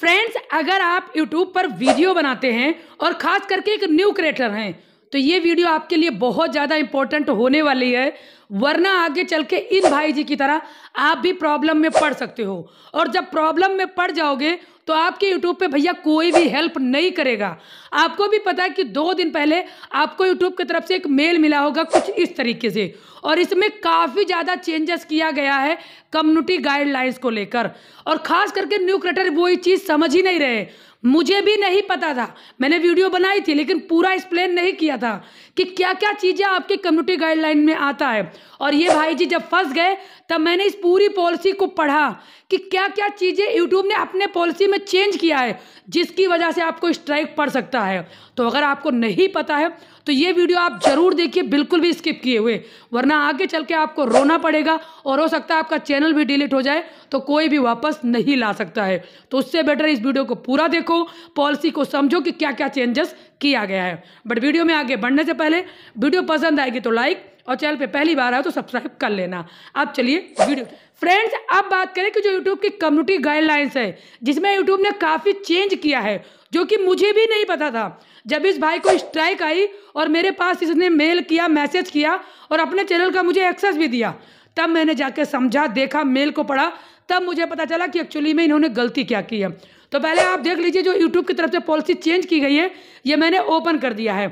friends अगर आप YouTube पर वीडियो बनाते हैं और ख़ास करके एक न्यू क्रिएटर हैं तो ये वीडियो आपके लिए बहुत ज़्यादा इंपॉर्टेंट होने वाली है वरना आगे चल के इन भाई जी की तरह आप भी प्रॉब्लम में पड़ सकते हो और जब प्रॉब्लम में पड़ जाओगे तो आपके यूट्यूब पे भैया कोई भी हेल्प नहीं करेगा आपको भी पता है कि दो दिन पहले आपको यूट्यूब की तरफ से एक मेल मिला होगा कुछ इस तरीके से और इसमें काफ़ी ज़्यादा चेंजेस किया गया है कम्युनिटी गाइडलाइंस को लेकर और ख़ास करके न्यू क्रेटर वो चीज़ समझ ही नहीं रहे मुझे भी नहीं पता था मैंने वीडियो बनाई थी लेकिन पूरा एक्सप्लेन नहीं किया था कि क्या क्या चीज़ें आपके कम्युनिटी गाइडलाइन में आता है और ये भाई जी जब फंस गए तब मैंने इस पूरी पॉलिसी को पढ़ा कि क्या क्या चीज़ें यूट्यूब ने अपने पॉलिसी में चेंज किया है जिसकी वजह से आपको स्ट्राइक पड़ सकता है तो अगर आपको नहीं पता है तो ये वीडियो आप ज़रूर देखिए बिल्कुल भी स्किप किए हुए वरना आगे चल के आपको रोना पड़ेगा और हो सकता है आपका चैनल भी डिलीट हो जाए तो कोई भी वापस नहीं ला सकता है तो उससे बेटर इस वीडियो को पूरा देखो पॉलिसी को समझो कि क्या क्या चेंजेस किया गया है बट वीडियो में आगे बढ़ने से पहले वीडियो पसंद आएगी तो लाइक और चैनल पे पहली बार आए तो सब्सक्राइब कर लेना अब चलिए वीडियो फ्रेंड्स अब बात करें कि जो यूट्यूब की कम्युनिटी गाइडलाइंस है जिसमें यूट्यूब ने काफ़ी चेंज किया है जो कि मुझे भी नहीं पता था जब इस भाई को स्ट्राइक आई और मेरे पास इसने मेल किया मैसेज किया और अपने चैनल का मुझे एक्सेस भी दिया तब मैंने जाके समझा देखा मेल को पढ़ा तब मुझे पता चला कि एक्चुअली में इन्होंने गलती क्या की है तो पहले आप देख लीजिए जो यूट्यूब की तरफ से पॉलिसी चेंज की गई है ये मैंने ओपन कर दिया है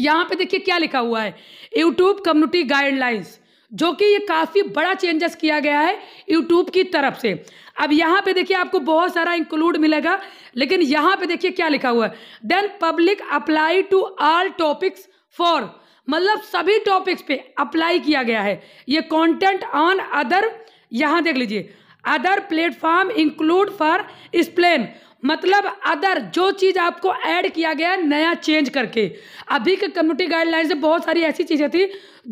यहाँ पे देखिए क्या लिखा हुआ है यूट्यूब कम्युनिटी गाइडलाइंस जो कि ये काफ़ी बड़ा चेंजेस किया गया है यूट्यूब की तरफ से अब यहाँ पे देखिए आपको बहुत सारा इंक्लूड मिलेगा लेकिन यहाँ पे देखिए क्या लिखा हुआ है then public apply to all topics for मतलब सभी टॉपिक्स पे अप्लाई किया गया है ये कंटेंट ऑन अदर यहाँ देख लीजिए other platform include for explain मतलब अदर जो चीज़ आपको ऐड किया गया नया चेंज करके अभी के कम्युनिटी गाइडलाइंस में बहुत सारी ऐसी चीज़ें थी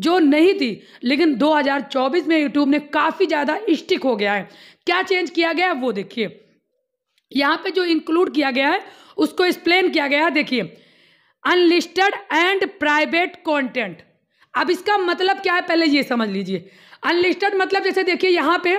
जो नहीं थी लेकिन 2024 में यूट्यूब ने काफ़ी ज़्यादा स्टिक हो गया है क्या चेंज किया गया है वो देखिए यहाँ पे जो इंक्लूड किया गया है उसको एक्सप्लेन किया गया है देखिए अनलिस्टेड एंड प्राइवेट कॉन्टेंट अब इसका मतलब क्या है पहले ये समझ लीजिए अनलिस्टेड मतलब जैसे देखिए यहाँ पे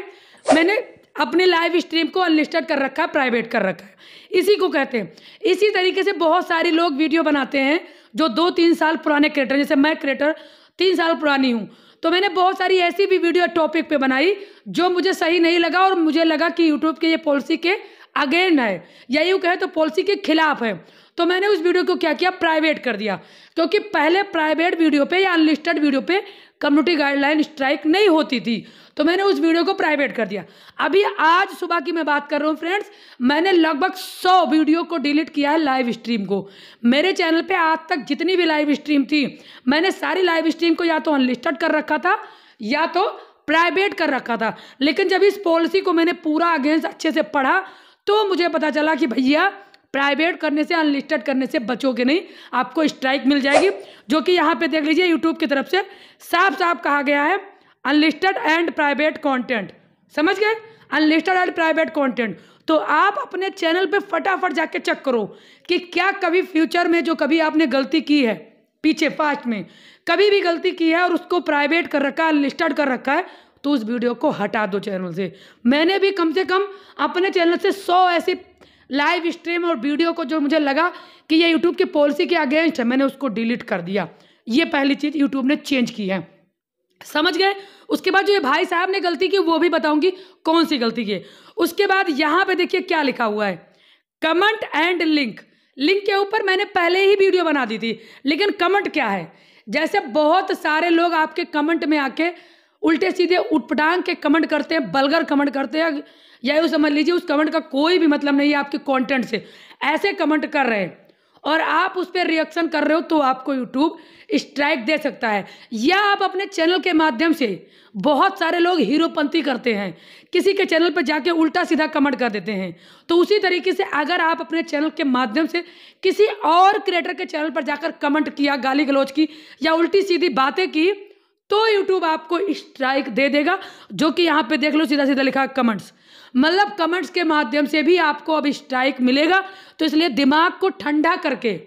मैंने अपने लाइव स्ट्रीम को अनलिस्टेड कर रखा है प्राइवेट कर रखा है इसी को कहते हैं इसी तरीके से बहुत सारे लोग वीडियो बनाते हैं जो दो तीन साल पुराने क्रिएटर जैसे मैं क्रिएटर तीन साल पुरानी हूँ तो मैंने बहुत सारी ऐसी भी वीडियो टॉपिक पे बनाई जो मुझे सही नहीं लगा और मुझे लगा कि यूट्यूब के ये पॉलिसी के अगेन है या यूँ कहे तो पॉलिसी के खिलाफ है तो मैंने उस वीडियो को क्या किया प्राइवेट कर दिया क्योंकि पहले प्राइवेट वीडियो पे या अनलिस्टेड वीडियो पे कम्युनिटी गाइडलाइन स्ट्राइक नहीं होती थी तो मैंने उस वीडियो को प्राइवेट कर दिया अभी आज सुबह की मैं बात कर रहा हूँ फ्रेंड्स मैंने लगभग सौ वीडियो को डिलीट किया है लाइव स्ट्रीम को मेरे चैनल पर आज तक जितनी भी लाइव स्ट्रीम थी मैंने सारी लाइव स्ट्रीम को या तो अनलिस्टेड कर रखा था या तो प्राइवेट कर रखा था लेकिन जब इस पॉलिसी को मैंने पूरा अगेंस्ट अच्छे से पढ़ा तो मुझे पता चला कि भैया प्राइवेट करने से अनलिस्टेड करने से बचोगे नहीं आपको स्ट्राइक मिल जाएगी जो कि यहाँ पे देख लीजिए यूट्यूब की तरफ से साफ साफ कहा गया है अनलिस्टेड एंड प्राइवेट कंटेंट समझ गए अनलिस्टेड एंड प्राइवेट कंटेंट तो आप अपने चैनल पे फटाफट जाके चेक करो कि क्या कभी फ्यूचर में जो कभी आपने गलती की है पीछे पास्ट में कभी भी गलती की है और उसको प्राइवेट कर रखा है अनलिस्टेड कर रखा है तो उस वीडियो को हटा दो चैनल से मैंने भी कम से कम अपने चैनल से सौ ऐसी लाइव स्ट्रीम और वीडियो को जो मुझे लगा कि ये यूट्यूब की पॉलिसी के अगेंस्ट है मैंने उसको डिलीट कर दिया ये पहली चीज़ यूट्यूब ने चेंज की है समझ गए उसके बाद जो ये भाई साहब ने गलती की वो भी बताऊंगी कौन सी गलती की उसके बाद यहां पे देखिए क्या लिखा हुआ है कमेंट एंड लिंक लिंक के ऊपर मैंने पहले ही वीडियो बना दी थी लेकिन कमेंट क्या है जैसे बहुत सारे लोग आपके कमेंट में आके उल्टे सीधे उटपटांग के कमेंट करते हैं बलगर कमेंट करते हैं या यू समझ लीजिए उस कमेंट का कोई भी मतलब नहीं है आपके कॉन्टेंट से ऐसे कमेंट कर रहे हैं और आप उस पर रिएक्शन कर रहे हो तो आपको यूट्यूब स्ट्राइक दे सकता है या आप अपने चैनल के माध्यम से बहुत सारे लोग हीरोपंथी करते हैं किसी के चैनल पर जाके उल्टा सीधा कमेंट कर देते हैं तो उसी तरीके से अगर आप अपने चैनल के माध्यम से किसी और क्रिएटर के चैनल पर जाकर कमेंट किया गाली गलौज की या उल्टी सीधी बातें की तो यूट्यूब आपको स्ट्राइक दे देगा जो कि यहाँ पे देख लो सीधा सीधा लिखा कमेंट्स मतलब कमेंट्स के माध्यम से भी आपको अब स्ट्राइक मिलेगा तो इसलिए दिमाग को ठंडा करके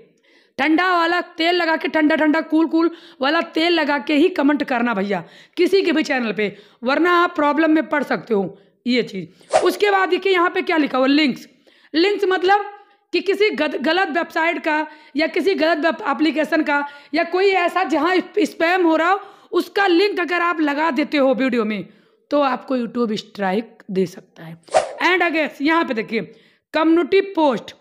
ठंडा वाला तेल लगा के ठंडा ठंडा कूल कूल वाला तेल लगा के ही कमेंट करना भैया किसी के भी चैनल पे वरना आप प्रॉब्लम में पड़ सकते हो ये चीज़ उसके बाद देखिए यहाँ पे क्या लिखा हुआ लिंक्स लिंक्स मतलब कि किसी गलत वेबसाइट का या किसी गलत एप्लीकेशन का या कोई ऐसा जहाँ स्पैम हो रहा हो उसका लिंक अगर आप लगा देते हो वीडियो में तो आपको यूट्यूब स्ट्राइक दे सकता है एंड अगे यहाँ पे देखिए कम्युनिटी पोस्ट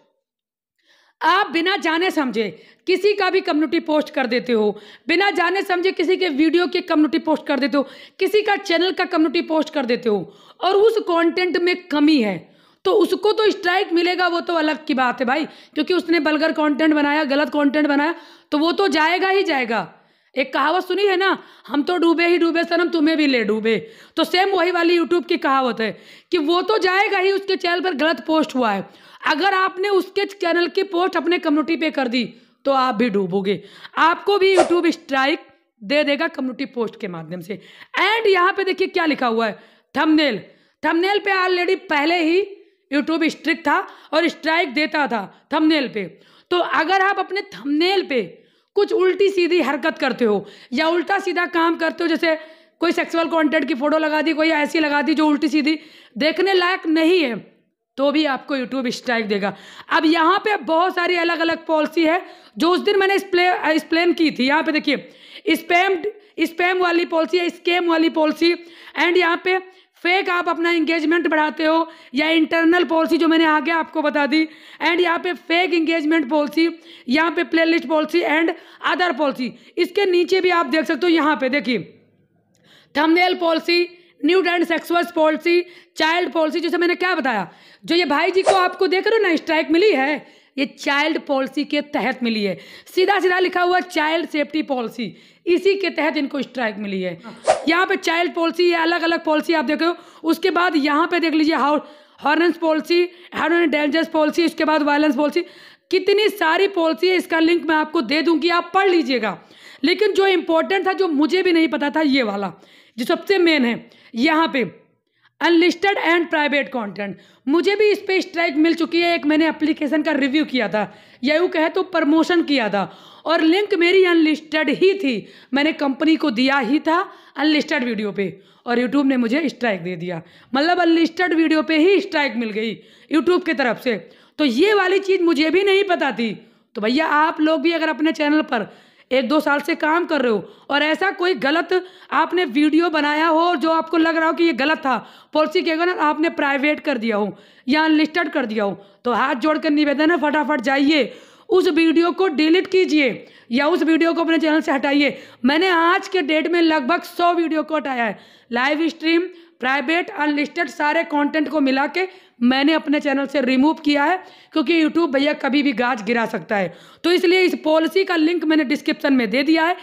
आप बिना जाने समझे किसी का भी कम्युनिटी पोस्ट कर देते हो बिना जाने समझे किसी के वीडियो के कम्युनिटी पोस्ट कर देते हो किसी का चैनल का कम्युनिटी पोस्ट कर देते हो और उस कंटेंट में कमी है तो उसको तो स्ट्राइक मिलेगा वो तो अलग की बात है भाई क्योंकि उसने बलगर कंटेंट बनाया गलत कंटेंट बनाया तो वो तो जाएगा ही जाएगा एक कहावत सुनी है ना हम तो डूबे ही डूबे सनम तुम्हें भी ले डूबे तो सेम वही वाली यूट्यूब की कहावत है कि वो तो जाएगा ही उसके चैनल पर गलत पोस्ट हुआ है अगर आपने उसके चैनल की पोस्ट अपने कम्युनिटी पे कर दी तो आप भी डूबोगे आपको भी यूट्यूब स्ट्राइक दे देगा कम्युनिटी पोस्ट के माध्यम से एंड यहाँ पे देखिए क्या लिखा हुआ है थमनेल थमनेल पे ऑलरेडी पहले ही यूट्यूब स्ट्रिक था और स्ट्राइक देता था थमनेल पे तो अगर आप अपने थमनेल पे कुछ उल्टी सीधी हरकत करते हो या उल्टा सीधा काम करते हो जैसे कोई सेक्सुअल कॉन्टेंट की फ़ोटो लगा दी कोई ऐसी लगा दी जो उल्टी सीधी देखने लायक नहीं है तो भी आपको यूट्यूब स्ट्राइक देगा अब यहाँ पे बहुत सारी अलग अलग पॉलिसी है जो उस दिन मैंने एक्सप्लेन की थी यहाँ पे देखिए स्पैम स्पैम वाली पॉलिसी है स्केम वाली पॉलिसी एंड यहाँ पे फेक आप अपना इंगेजमेंट बढ़ाते हो या इंटरनल पॉलिसी जो मैंने आगे आपको बता दी एंड यहाँ पे फेक इंगेजमेंट पॉलिसी यहाँ पे playlist policy and other policy इसके नीचे भी आप देख सकते हो यहाँ पे देखिए thumbnail policy nude and sexuals policy child policy जैसे मैंने क्या बताया जो ये भाई जी को आपको देख रहे हो ना स्ट्राइक मिली है ये चाइल्ड पॉलिसी के तहत मिली है सीधा सीधा लिखा हुआ चाइल्ड सेफ्टी पॉलिसी इसी के तहत इनको स्ट्राइक मिली है यहाँ पे चाइल्ड पॉलिसी या अलग अलग पॉलिसी आप देखो उसके बाद यहाँ पे देख लीजिए हाउ हॉर्नेंस पॉलिसी हार्डन डेंजर्स पॉलिसी उसके बाद वायलेंस पॉलिसी कितनी सारी पॉलिसी है इसका लिंक मैं आपको दे दूंगी आप पढ़ लीजिएगा लेकिन जो इम्पोर्टेंट था जो मुझे भी नहीं पता था ये वाला जो सबसे मेन है यहाँ पे अनलिस्टेड एंड प्राइवेट कंटेंट मुझे भी इस पर स्ट्राइक मिल चुकी है एक मैंने एप्लीकेशन का रिव्यू किया था या यू कहे तो प्रमोशन किया था और लिंक मेरी अनलिस्टेड ही थी मैंने कंपनी को दिया ही था अनलिस्टेड वीडियो पे और यूट्यूब ने मुझे स्ट्राइक दे दिया मतलब अनलिस्टेड वीडियो पे ही स्ट्राइक मिल गई यूट्यूब की तरफ से तो ये वाली चीज़ मुझे भी नहीं पता थी तो भैया आप लोग भी अगर अपने चैनल पर एक दो साल से काम कर रहे हो और ऐसा कोई गलत आपने वीडियो बनाया हो जो आपको लग रहा हो कि ये गलत था पॉलिसी के ना आपने प्राइवेट कर दिया हो या अनलिस्टेड कर दिया हो तो हाथ जोड़कर निवेदन है फटाफट जाइए उस वीडियो को डिलीट कीजिए या उस वीडियो को अपने चैनल से हटाइए मैंने आज के डेट में लगभग सौ वीडियो को हटाया है लाइव स्ट्रीम प्राइवेट अनलिस्टेड सारे कंटेंट को मिला के मैंने अपने चैनल से रिमूव किया है क्योंकि यूट्यूब भैया कभी भी गाज गिरा सकता है तो इसलिए इस पॉलिसी का लिंक मैंने डिस्क्रिप्शन में दे दिया है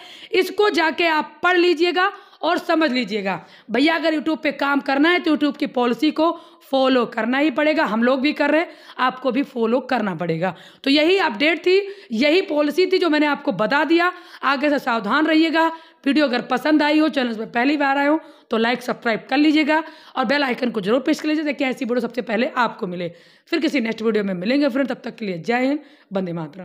इसको जाके आप पढ़ लीजिएगा और समझ लीजिएगा भैया अगर यूट्यूब पे काम करना है तो यूट्यूब की पॉलिसी को फॉलो करना ही पड़ेगा हम लोग भी कर रहे हैं आपको भी फॉलो करना पड़ेगा तो यही अपडेट थी यही पॉलिसी थी जो मैंने आपको बता दिया आगे से सावधान रहिएगा वीडियो अगर पसंद आई हो चैनल पर पहली बार आए हो तो लाइक सब्सक्राइब कर लीजिएगा और बेल आइकन को जरूर प्रेस कर लीजिए ताकि ऐसी वीडियो सबसे पहले आपको मिले फिर किसी नेक्स्ट वीडियो में मिलेंगे फ्रेंड तब तक के लिए जय हिंद बंदे मातरम